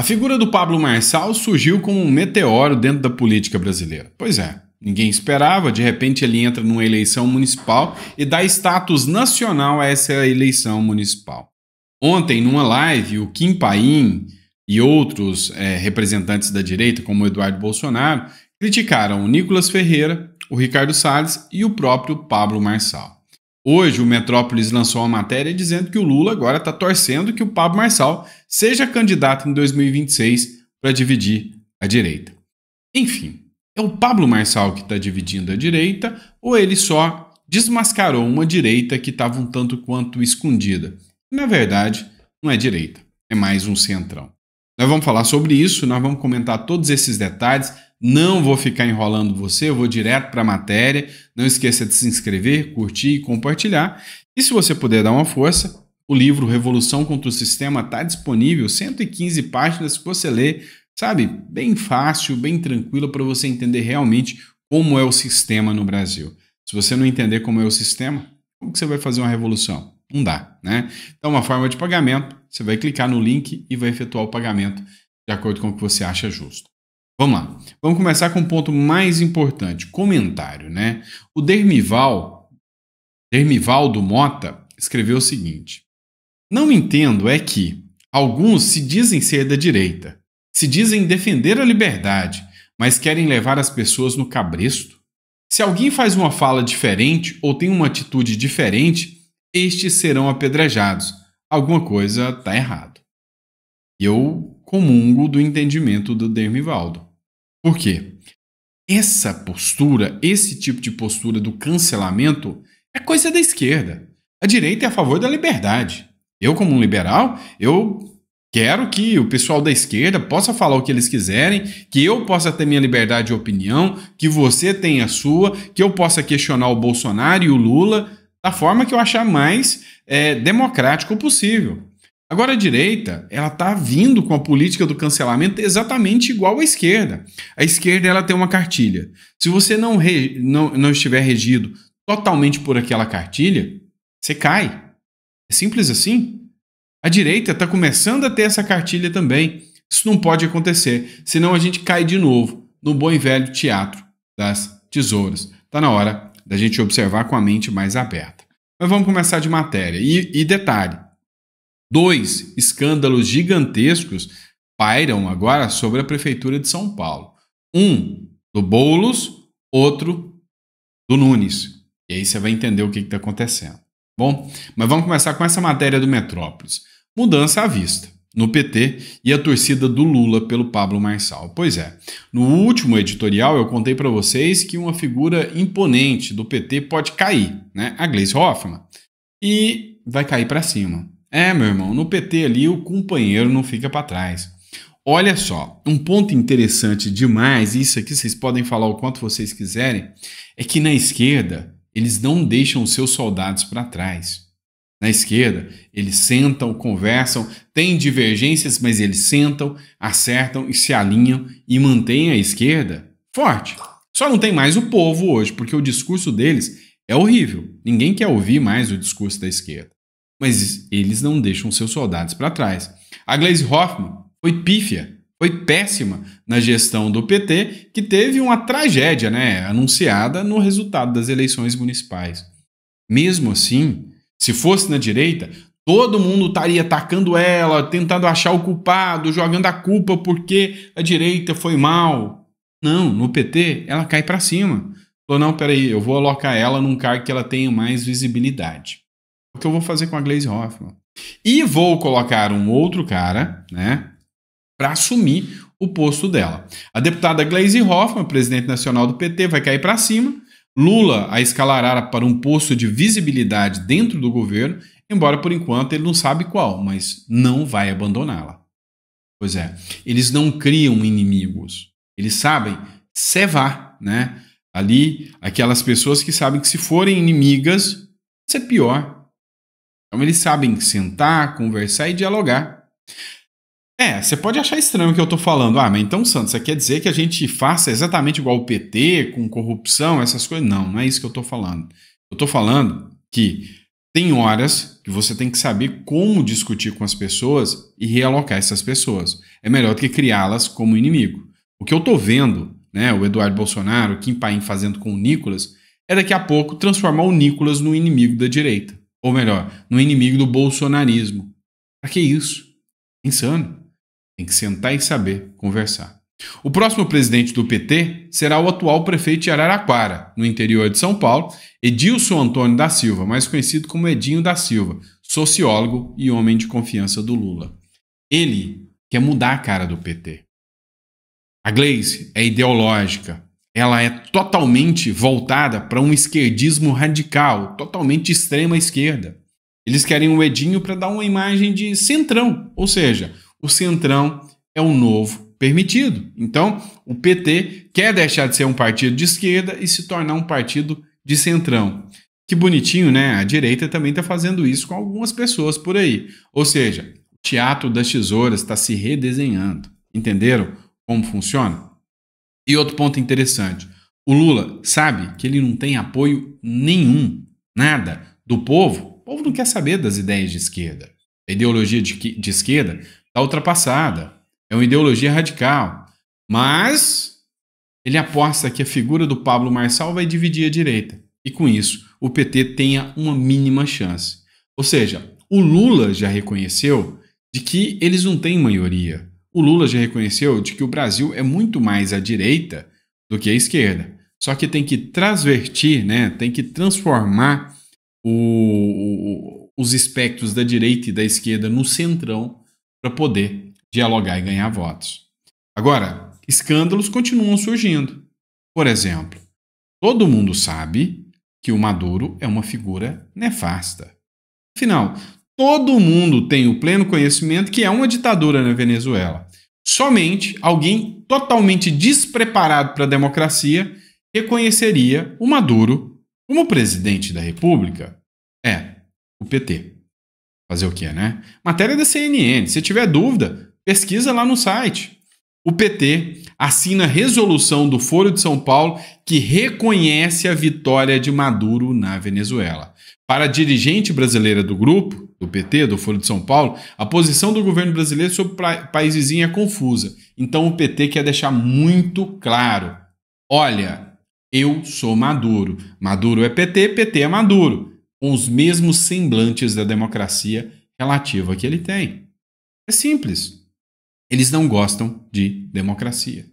A figura do Pablo Marçal surgiu como um meteoro dentro da política brasileira. Pois é, ninguém esperava, de repente ele entra numa eleição municipal e dá status nacional a essa eleição municipal. Ontem, numa live, o Kim Paim e outros é, representantes da direita, como Eduardo Bolsonaro, criticaram o Nicolas Ferreira, o Ricardo Salles e o próprio Pablo Marçal. Hoje, o Metrópolis lançou uma matéria dizendo que o Lula agora está torcendo que o Pablo Marçal seja candidato em 2026 para dividir a direita. Enfim, é o Pablo Marçal que está dividindo a direita ou ele só desmascarou uma direita que estava um tanto quanto escondida? Na verdade, não é direita, é mais um centrão. Nós vamos falar sobre isso, nós vamos comentar todos esses detalhes. Não vou ficar enrolando você, eu vou direto para a matéria. Não esqueça de se inscrever, curtir e compartilhar. E se você puder dar uma força, o livro Revolução contra o Sistema está disponível, 115 páginas que você lê, sabe, bem fácil, bem tranquilo para você entender realmente como é o sistema no Brasil. Se você não entender como é o sistema, como que você vai fazer uma revolução? Não dá, né? Então, uma forma de pagamento, você vai clicar no link e vai efetuar o pagamento de acordo com o que você acha justo. Vamos lá. Vamos começar com o um ponto mais importante, comentário, né? O Dermival, Dermivaldo Mota, escreveu o seguinte: Não entendo é que alguns se dizem ser da direita, se dizem defender a liberdade, mas querem levar as pessoas no cabresto. Se alguém faz uma fala diferente ou tem uma atitude diferente, estes serão apedrejados. Alguma coisa está errado. Eu comungo do entendimento do Dermivaldo. Por quê? Essa postura, esse tipo de postura do cancelamento é coisa da esquerda. A direita é a favor da liberdade. Eu, como um liberal, eu quero que o pessoal da esquerda possa falar o que eles quiserem, que eu possa ter minha liberdade de opinião, que você tenha a sua, que eu possa questionar o Bolsonaro e o Lula da forma que eu achar mais é, democrático possível. Agora a direita, ela está vindo com a política do cancelamento exatamente igual à esquerda. A esquerda ela tem uma cartilha. Se você não, re, não, não estiver regido totalmente por aquela cartilha, você cai. É simples assim. A direita está começando a ter essa cartilha também. Isso não pode acontecer, senão a gente cai de novo no bom e velho teatro das tesouras. Está na hora da gente observar com a mente mais aberta. Mas vamos começar de matéria. e, e detalhe, Dois escândalos gigantescos pairam agora sobre a Prefeitura de São Paulo. Um do Boulos, outro do Nunes. E aí você vai entender o que está acontecendo. Bom, mas vamos começar com essa matéria do Metrópolis. Mudança à vista no PT e a torcida do Lula pelo Pablo Marçal. Pois é, no último editorial eu contei para vocês que uma figura imponente do PT pode cair, né? A Gleice Hoffmann. E vai cair para cima. É, meu irmão, no PT ali o companheiro não fica para trás. Olha só, um ponto interessante demais, isso aqui vocês podem falar o quanto vocês quiserem, é que na esquerda eles não deixam os seus soldados para trás. Na esquerda, eles sentam, conversam, têm divergências, mas eles sentam, acertam e se alinham e mantêm a esquerda forte. Só não tem mais o povo hoje, porque o discurso deles é horrível. Ninguém quer ouvir mais o discurso da esquerda mas eles não deixam seus soldados para trás. A Glaze Hoffman foi pífia, foi péssima na gestão do PT, que teve uma tragédia né, anunciada no resultado das eleições municipais. Mesmo assim, se fosse na direita, todo mundo estaria atacando ela, tentando achar o culpado, jogando a culpa porque a direita foi mal. Não, no PT ela cai para cima. Falou, não, peraí, eu vou alocar ela num cargo que ela tenha mais visibilidade que então, eu vou fazer com a Glaze Hoffman. E vou colocar um outro cara, né, para assumir o posto dela. A deputada Glaze Hoffman, presidente nacional do PT, vai cair para cima. Lula a escalará para um posto de visibilidade dentro do governo, embora por enquanto ele não sabe qual, mas não vai abandoná-la. Pois é, eles não criam inimigos. Eles sabem cevar, né? Ali, aquelas pessoas que sabem que se forem inimigas, isso é pior. Então eles sabem sentar, conversar e dialogar. É, você pode achar estranho o que eu estou falando. Ah, mas então, Santos, você quer dizer que a gente faça exatamente igual o PT, com corrupção, essas coisas? Não, não é isso que eu estou falando. Eu estou falando que tem horas que você tem que saber como discutir com as pessoas e realocar essas pessoas. É melhor do que criá-las como inimigo. O que eu estou vendo, né, o Eduardo Bolsonaro, o Kim Paim fazendo com o Nicolas, é daqui a pouco transformar o Nicolas no inimigo da direita. Ou melhor, no inimigo do bolsonarismo. Para que isso? Insano. Tem que sentar e saber conversar. O próximo presidente do PT será o atual prefeito de Araraquara, no interior de São Paulo, Edilson Antônio da Silva, mais conhecido como Edinho da Silva, sociólogo e homem de confiança do Lula. Ele quer mudar a cara do PT. A Gleice é ideológica, ela é totalmente voltada para um esquerdismo radical, totalmente extrema esquerda. Eles querem o Edinho para dar uma imagem de centrão, ou seja, o centrão é o novo permitido. Então, o PT quer deixar de ser um partido de esquerda e se tornar um partido de centrão. Que bonitinho, né? A direita também está fazendo isso com algumas pessoas por aí. Ou seja, o teatro das tesouras está se redesenhando. Entenderam como funciona? E outro ponto interessante: o Lula sabe que ele não tem apoio nenhum, nada, do povo. O povo não quer saber das ideias de esquerda. A ideologia de, de esquerda está ultrapassada. É uma ideologia radical. Mas ele aposta que a figura do Pablo Marçal vai dividir a direita. E com isso, o PT tenha uma mínima chance. Ou seja, o Lula já reconheceu de que eles não têm maioria. O Lula já reconheceu de que o Brasil é muito mais à direita do que à esquerda. Só que tem que transvertir, né? tem que transformar o, o, os espectros da direita e da esquerda no centrão para poder dialogar e ganhar votos. Agora, escândalos continuam surgindo. Por exemplo, todo mundo sabe que o Maduro é uma figura nefasta. Afinal, Todo mundo tem o pleno conhecimento que é uma ditadura na Venezuela. Somente alguém totalmente despreparado para a democracia reconheceria o Maduro como presidente da República. É, o PT. Fazer o quê, né? Matéria da CNN. Se tiver dúvida, pesquisa lá no site. O PT assina resolução do Foro de São Paulo que reconhece a vitória de Maduro na Venezuela. Para a dirigente brasileira do grupo, do PT, do Foro de São Paulo, a posição do governo brasileiro sobre país é confusa. Então o PT quer deixar muito claro: olha, eu sou Maduro. Maduro é PT, PT é Maduro. Com os mesmos semblantes da democracia relativa que ele tem. É simples. Eles não gostam de democracia.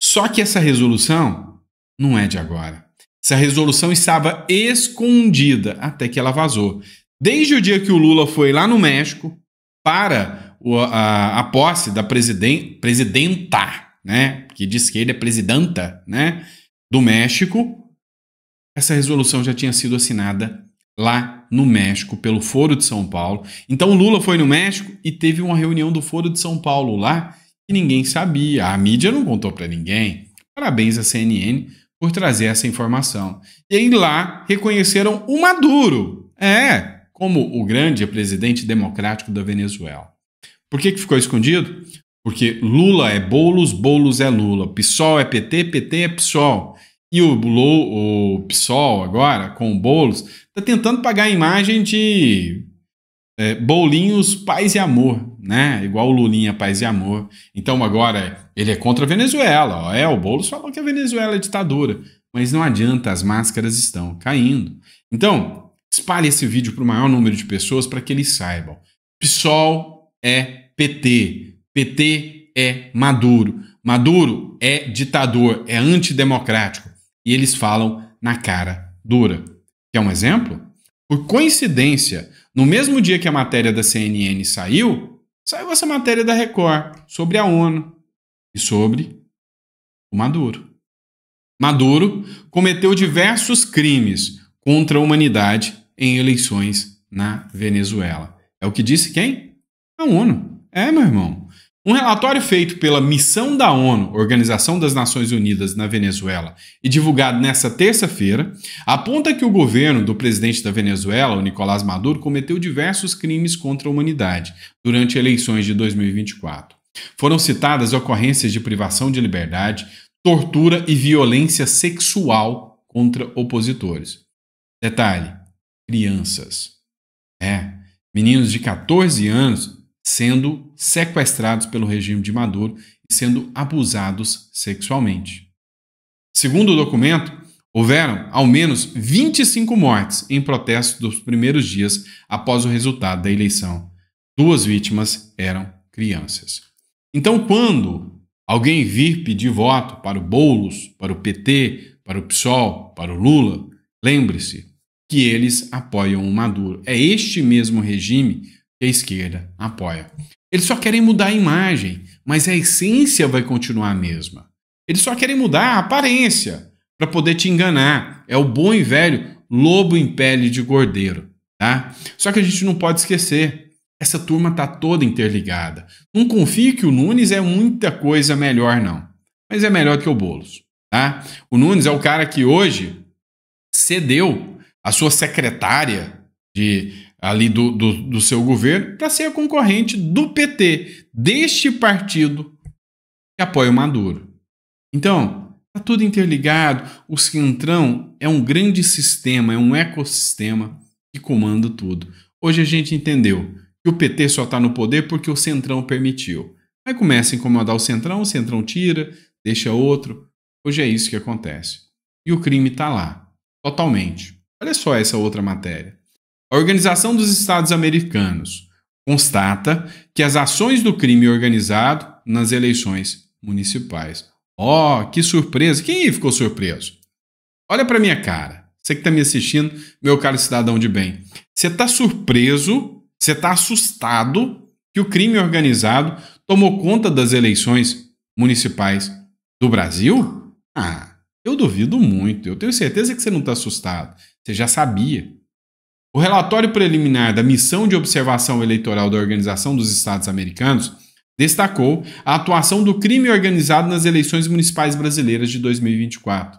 Só que essa resolução não é de agora. Essa resolução estava escondida até que ela vazou. Desde o dia que o Lula foi lá no México para a, a posse da presiden presidenta, né? Que diz que ele é presidenta, né? Do México, essa resolução já tinha sido assinada lá no México pelo Foro de São Paulo. Então o Lula foi no México e teve uma reunião do Foro de São Paulo lá que ninguém sabia, a mídia não contou para ninguém. Parabéns à CNN por trazer essa informação. E aí lá reconheceram o Maduro. É, como o grande presidente democrático da Venezuela. Por que, que ficou escondido? Porque Lula é Boulos, Boulos é Lula, PSOL é PT, PT é PSOL. E o, Lula, o PSOL agora, com o Boulos, está tentando pagar a imagem de é, bolinhos paz e amor, né? Igual o Lulinha paz e amor. Então agora ele é contra a Venezuela. É, o Boulos falou que a Venezuela é ditadura. Mas não adianta, as máscaras estão caindo. Então, Espalhe esse vídeo para o maior número de pessoas para que eles saibam. PSOL é PT, PT é Maduro, Maduro é ditador, é antidemocrático. E eles falam na cara dura. Quer um exemplo? Por coincidência, no mesmo dia que a matéria da CNN saiu, saiu essa matéria da Record sobre a ONU e sobre o Maduro. Maduro cometeu diversos crimes contra a humanidade em eleições na Venezuela. É o que disse quem? A ONU. É, meu irmão. Um relatório feito pela Missão da ONU, Organização das Nações Unidas na Venezuela, e divulgado nesta terça-feira, aponta que o governo do presidente da Venezuela, Nicolás Maduro, cometeu diversos crimes contra a humanidade durante eleições de 2024. Foram citadas ocorrências de privação de liberdade, tortura e violência sexual contra opositores. Detalhe: crianças. É, meninos de 14 anos sendo sequestrados pelo regime de Maduro e sendo abusados sexualmente. Segundo o documento, houveram ao menos 25 mortes em protestos dos primeiros dias após o resultado da eleição. Duas vítimas eram crianças. Então, quando alguém vir pedir voto para o Boulos, para o PT, para o PSOL, para o Lula, lembre-se, que eles apoiam o Maduro. É este mesmo regime que a esquerda apoia. Eles só querem mudar a imagem, mas a essência vai continuar a mesma. Eles só querem mudar a aparência para poder te enganar. É o bom e velho lobo em pele de gordeiro, tá? Só que a gente não pode esquecer, essa turma está toda interligada. Não confie que o Nunes é muita coisa melhor não, mas é melhor que o Bolos, tá? O Nunes é o cara que hoje cedeu a sua secretária de ali do, do, do seu governo para é ser a concorrente do PT, deste partido que apoia o Maduro. Então, está tudo interligado. O Centrão é um grande sistema, é um ecossistema que comanda tudo. Hoje a gente entendeu que o PT só está no poder porque o Centrão permitiu. Aí começa a incomodar o Centrão, o Centrão tira, deixa outro. Hoje é isso que acontece. E o crime está lá, totalmente. Olha só essa outra matéria. A Organização dos Estados Americanos constata que as ações do crime organizado nas eleições municipais. Ó, oh, que surpresa! Quem ficou surpreso? Olha para minha cara. Você que está me assistindo, meu caro cidadão de bem. Você está surpreso, você está assustado que o crime organizado tomou conta das eleições municipais do Brasil? Ah, eu duvido muito. Eu tenho certeza que você não está assustado. Você já sabia. O relatório preliminar da missão de observação eleitoral da Organização dos Estados Americanos destacou a atuação do crime organizado nas eleições municipais brasileiras de 2024.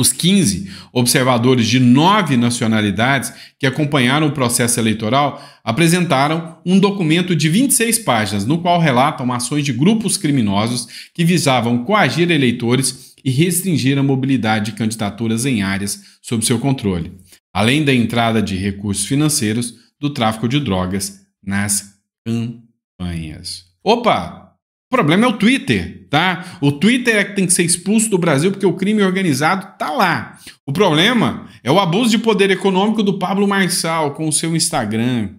Os 15 observadores de nove nacionalidades que acompanharam o processo eleitoral apresentaram um documento de 26 páginas, no qual relatam ações de grupos criminosos que visavam coagir eleitores e restringir a mobilidade de candidaturas em áreas sob seu controle, além da entrada de recursos financeiros do tráfico de drogas nas campanhas. Opa! O problema é o Twitter, tá? O Twitter é que tem que ser expulso do Brasil porque o crime organizado tá lá. O problema é o abuso de poder econômico do Pablo Marçal com o seu Instagram.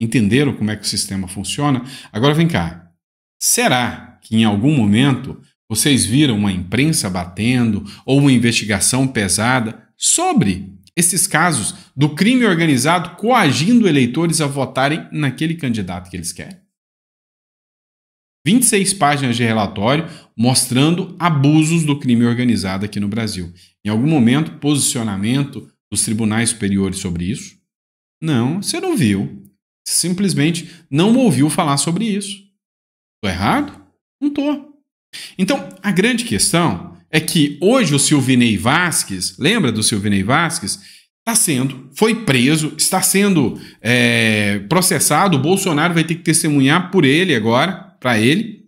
Entenderam como é que o sistema funciona? Agora vem cá. Será que em algum momento vocês viram uma imprensa batendo ou uma investigação pesada sobre esses casos do crime organizado coagindo eleitores a votarem naquele candidato que eles querem? 26 páginas de relatório mostrando abusos do crime organizado aqui no Brasil. Em algum momento, posicionamento dos tribunais superiores sobre isso? Não, você não viu. Simplesmente não ouviu falar sobre isso. Estou errado? Não tô. Então, a grande questão é que hoje o Silvinei Vasquez, lembra do Silvinei Vasquez? Está sendo, foi preso, está sendo é, processado. O Bolsonaro vai ter que testemunhar por ele agora, para ele,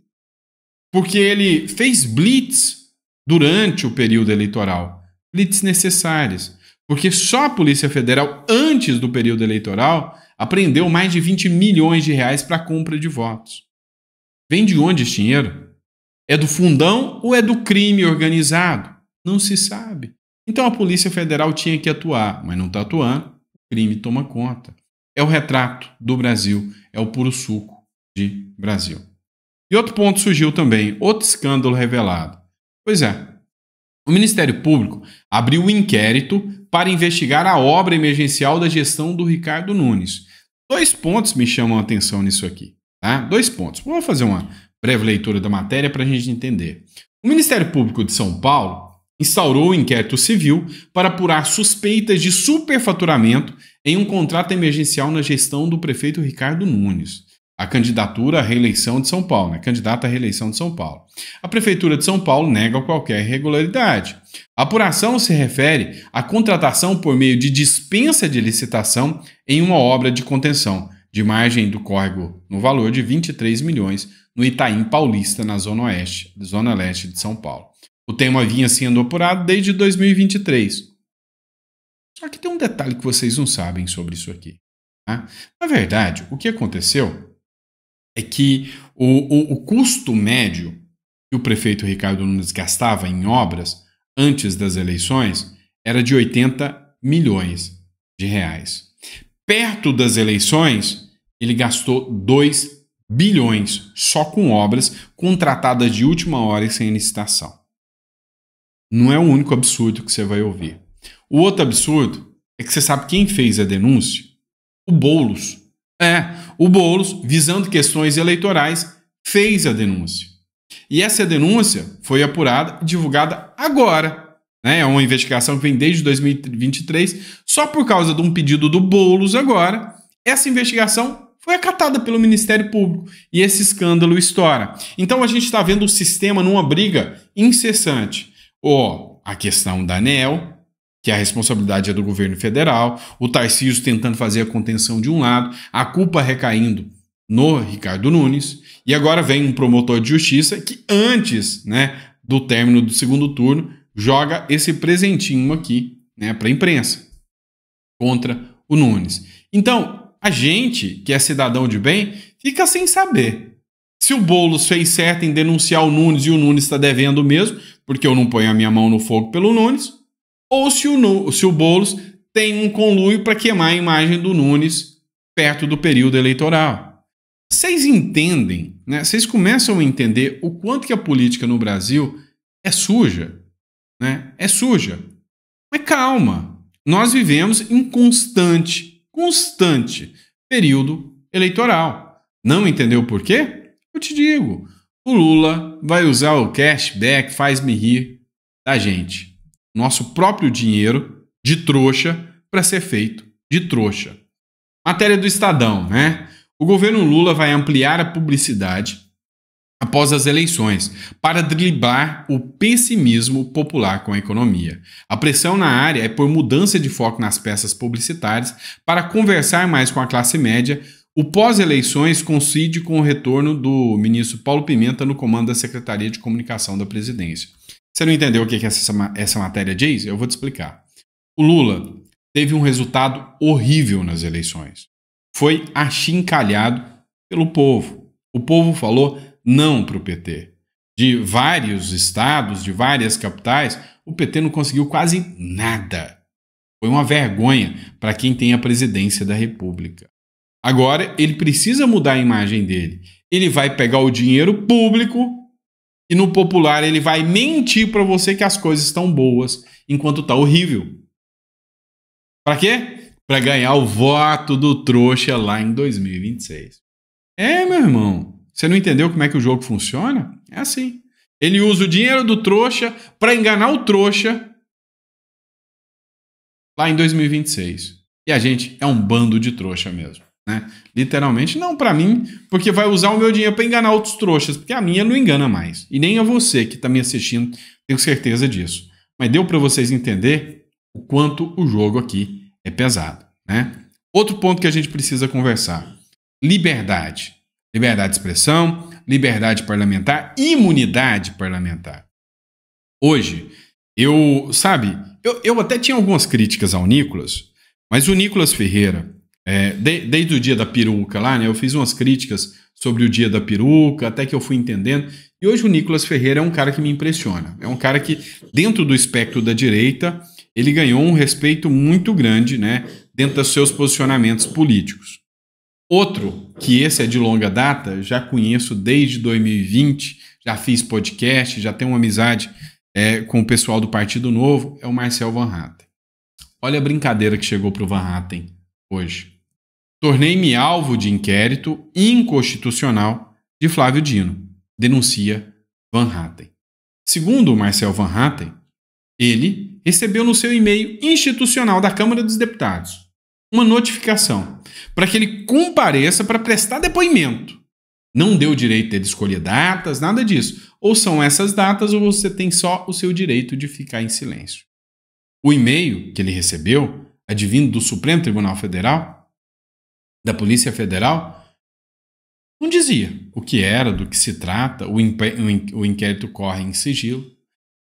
porque ele fez blitz durante o período eleitoral. Blitz necessárias. Porque só a Polícia Federal, antes do período eleitoral, apreendeu mais de 20 milhões de reais para compra de votos. Vem de onde esse dinheiro? É do fundão ou é do crime organizado? Não se sabe. Então a Polícia Federal tinha que atuar, mas não está atuando, o crime toma conta. É o retrato do Brasil, é o puro suco de Brasil. E outro ponto surgiu também, outro escândalo revelado. Pois é, o Ministério Público abriu um inquérito para investigar a obra emergencial da gestão do Ricardo Nunes. Dois pontos me chamam a atenção nisso aqui. Tá? Dois pontos. Vamos fazer uma, Breve leitura da matéria para a gente entender. O Ministério Público de São Paulo instaurou um inquérito civil para apurar suspeitas de superfaturamento em um contrato emergencial na gestão do prefeito Ricardo Nunes. A candidatura à reeleição de São Paulo, né? Candidata à reeleição de São Paulo. A Prefeitura de São Paulo nega qualquer irregularidade. A apuração se refere à contratação por meio de dispensa de licitação em uma obra de contenção de margem do córrego no valor de 23 milhões no Itaim Paulista, na Zona Oeste, Zona Leste de São Paulo. O tema vinha sendo apurado desde 2023. Só que tem um detalhe que vocês não sabem sobre isso aqui. Tá? Na verdade, o que aconteceu é que o, o, o custo médio que o prefeito Ricardo Nunes gastava em obras antes das eleições era de 80 milhões de reais. Perto das eleições, ele gastou 2 bilhões só com obras contratadas de última hora e sem licitação. Não é o único absurdo que você vai ouvir. O outro absurdo é que você sabe quem fez a denúncia? O Boulos. É, o Boulos, visando questões eleitorais, fez a denúncia. E essa denúncia foi apurada, divulgada agora. Né? É uma investigação que vem desde 2023, só por causa de um pedido do Boulos agora. Essa investigação foi acatada pelo Ministério Público e esse escândalo estoura. Então a gente está vendo o sistema numa briga incessante. Ó, oh, a questão da ANEL, que é a responsabilidade é do governo federal, o Tarcísio tentando fazer a contenção de um lado, a culpa recaindo no Ricardo Nunes, e agora vem um promotor de justiça que antes, né, do término do segundo turno, joga esse presentinho aqui, né, para a imprensa contra o Nunes. Então, a gente, que é cidadão de bem, fica sem saber. Se o Boulos fez certo em denunciar o Nunes e o Nunes está devendo mesmo, porque eu não ponho a minha mão no fogo pelo Nunes, ou se o, se o Boulos tem um conluio para queimar a imagem do Nunes perto do período eleitoral. Vocês entendem, né? vocês começam a entender o quanto que a política no Brasil é suja. Né? É suja. Mas calma, nós vivemos em constante constante período eleitoral. Não entendeu por quê? Eu te digo. O Lula vai usar o cashback, faz-me rir da gente. Nosso próprio dinheiro de trouxa para ser feito de trouxa. Matéria do Estadão, né? O governo Lula vai ampliar a publicidade após as eleições, para driblar o pessimismo popular com a economia. A pressão na área é por mudança de foco nas peças publicitárias para conversar mais com a classe média. O pós-eleições coincide com o retorno do ministro Paulo Pimenta no comando da Secretaria de Comunicação da Presidência. Você não entendeu o que, é essa, essa matéria diz? Eu vou te explicar. O Lula teve um resultado horrível nas eleições. Foi achincalhado pelo povo. O povo falou não para o PT. De vários estados, de várias capitais, o PT não conseguiu quase nada. Foi uma vergonha para quem tem a presidência da República. Agora, ele precisa mudar a imagem dele. Ele vai pegar o dinheiro público e no popular ele vai mentir para você que as coisas estão boas enquanto está horrível. Para quê? Para ganhar o voto do trouxa lá em 2026. É, meu irmão. Você não entendeu como é que o jogo funciona? É assim. Ele usa o dinheiro do trouxa para enganar o trouxa lá em 2026. E a gente é um bando de trouxa mesmo. Né? Literalmente, não para mim, porque vai usar o meu dinheiro para enganar outros trouxas, porque a minha não engana mais. E nem a você que está me assistindo, tenho certeza disso. Mas deu para vocês entender o quanto o jogo aqui é pesado. Né? Outro ponto que a gente precisa conversar: liberdade liberdade de expressão, liberdade parlamentar, imunidade parlamentar. Hoje, eu, sabe, eu, eu até tinha algumas críticas ao Nicolas, mas o Nicolas Ferreira, é, de, desde o dia da peruca lá, né, eu fiz umas críticas sobre o dia da peruca, até que eu fui entendendo. E hoje o Nicolas Ferreira é um cara que me impressiona. É um cara que, dentro do espectro da direita, ele ganhou um respeito muito grande, né? Dentro dos seus posicionamentos políticos. Outro, que esse é de longa data, já conheço desde 2020, já fiz podcast, já tenho uma amizade é, com o pessoal do Partido Novo, é o Marcel Van Hatten. Olha a brincadeira que chegou para o Van Hatten hoje. Tornei-me alvo de inquérito inconstitucional de Flávio Dino, denuncia Van Hatten. Segundo o Marcel Van Hatten, ele recebeu no seu e-mail institucional da Câmara dos Deputados uma notificação para que ele compareça para prestar depoimento. Não deu direito de escolher datas, nada disso. Ou são essas datas ou você tem só o seu direito de ficar em silêncio. O e-mail que ele recebeu, advindo do Supremo Tribunal Federal, da Polícia Federal, não dizia o que era, do que se trata, o, o inquérito corre em sigilo.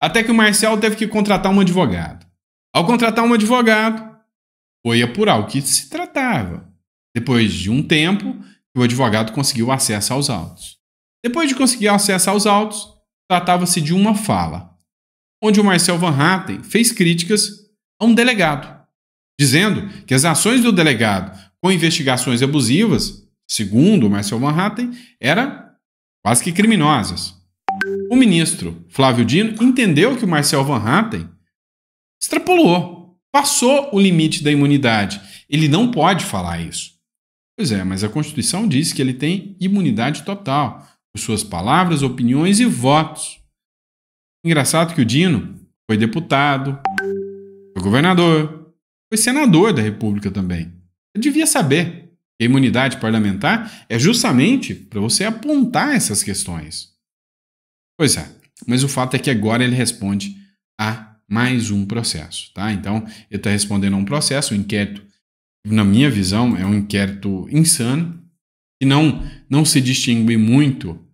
Até que o Marcel teve que contratar um advogado. Ao contratar um advogado, foi apurar o que se tratava. Depois de um tempo, o advogado conseguiu acesso aos autos. Depois de conseguir acesso aos autos, tratava-se de uma fala, onde o Marcel Van Hatten fez críticas a um delegado, dizendo que as ações do delegado com investigações abusivas, segundo o Marcel Van Hatten, eram quase que criminosas. O ministro Flávio Dino entendeu que o Marcel Van Hatten extrapolou passou o limite da imunidade. Ele não pode falar isso. Pois é, mas a Constituição diz que ele tem imunidade total por suas palavras, opiniões e votos. Engraçado que o Dino foi deputado, foi governador, foi senador da República também. Eu devia saber que a imunidade parlamentar é justamente para você apontar essas questões. Pois é, mas o fato é que agora ele responde a mais um processo, tá? Então, ele está respondendo a um processo, um inquérito, na minha visão, é um inquérito insano, que não, não se distingue muito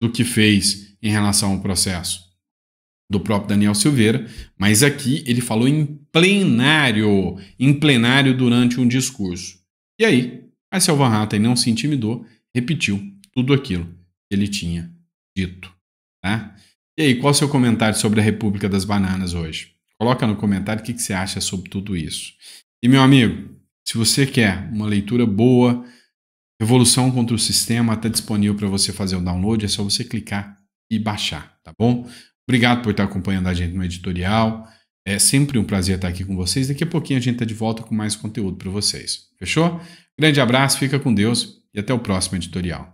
do que fez em relação ao processo do próprio Daniel Silveira, mas aqui ele falou em plenário, em plenário durante um discurso. E aí, a Selva Rata não se intimidou, repetiu tudo aquilo que ele tinha dito, tá? E aí, qual é o seu comentário sobre a República das Bananas hoje? Coloca no comentário o que, que você acha sobre tudo isso. E meu amigo, se você quer uma leitura boa, Revolução contra o Sistema está disponível para você fazer o download, é só você clicar e baixar, tá bom? Obrigado por estar acompanhando a gente no editorial. É sempre um prazer estar aqui com vocês. Daqui a pouquinho a gente está de volta com mais conteúdo para vocês. Fechou? Grande abraço, fica com Deus e até o próximo editorial.